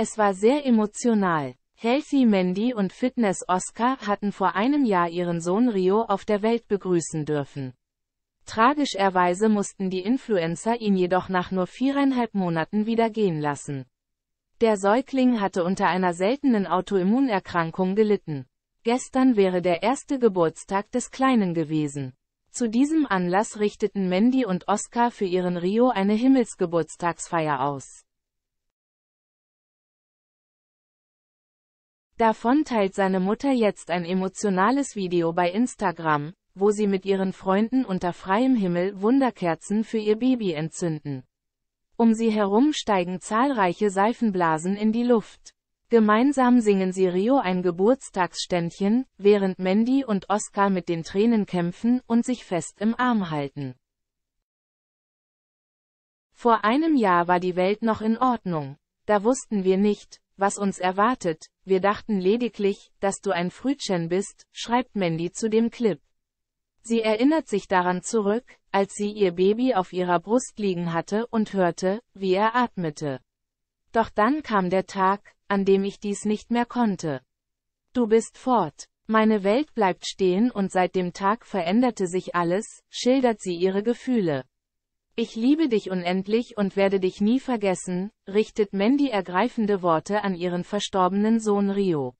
Es war sehr emotional. Healthy Mandy und Fitness Oscar hatten vor einem Jahr ihren Sohn Rio auf der Welt begrüßen dürfen. Tragischerweise mussten die Influencer ihn jedoch nach nur viereinhalb Monaten wieder gehen lassen. Der Säugling hatte unter einer seltenen Autoimmunerkrankung gelitten. Gestern wäre der erste Geburtstag des Kleinen gewesen. Zu diesem Anlass richteten Mandy und Oscar für ihren Rio eine Himmelsgeburtstagsfeier aus. Davon teilt seine Mutter jetzt ein emotionales Video bei Instagram, wo sie mit ihren Freunden unter freiem Himmel Wunderkerzen für ihr Baby entzünden. Um sie herum steigen zahlreiche Seifenblasen in die Luft. Gemeinsam singen sie Rio ein Geburtstagsständchen, während Mandy und Oscar mit den Tränen kämpfen und sich fest im Arm halten. Vor einem Jahr war die Welt noch in Ordnung. Da wussten wir nicht, was uns erwartet, wir dachten lediglich, dass du ein Frühchen bist, schreibt Mandy zu dem Clip. Sie erinnert sich daran zurück, als sie ihr Baby auf ihrer Brust liegen hatte und hörte, wie er atmete. Doch dann kam der Tag, an dem ich dies nicht mehr konnte. Du bist fort. Meine Welt bleibt stehen und seit dem Tag veränderte sich alles, schildert sie ihre Gefühle. Ich liebe dich unendlich und werde dich nie vergessen, richtet Mandy ergreifende Worte an ihren verstorbenen Sohn Rio.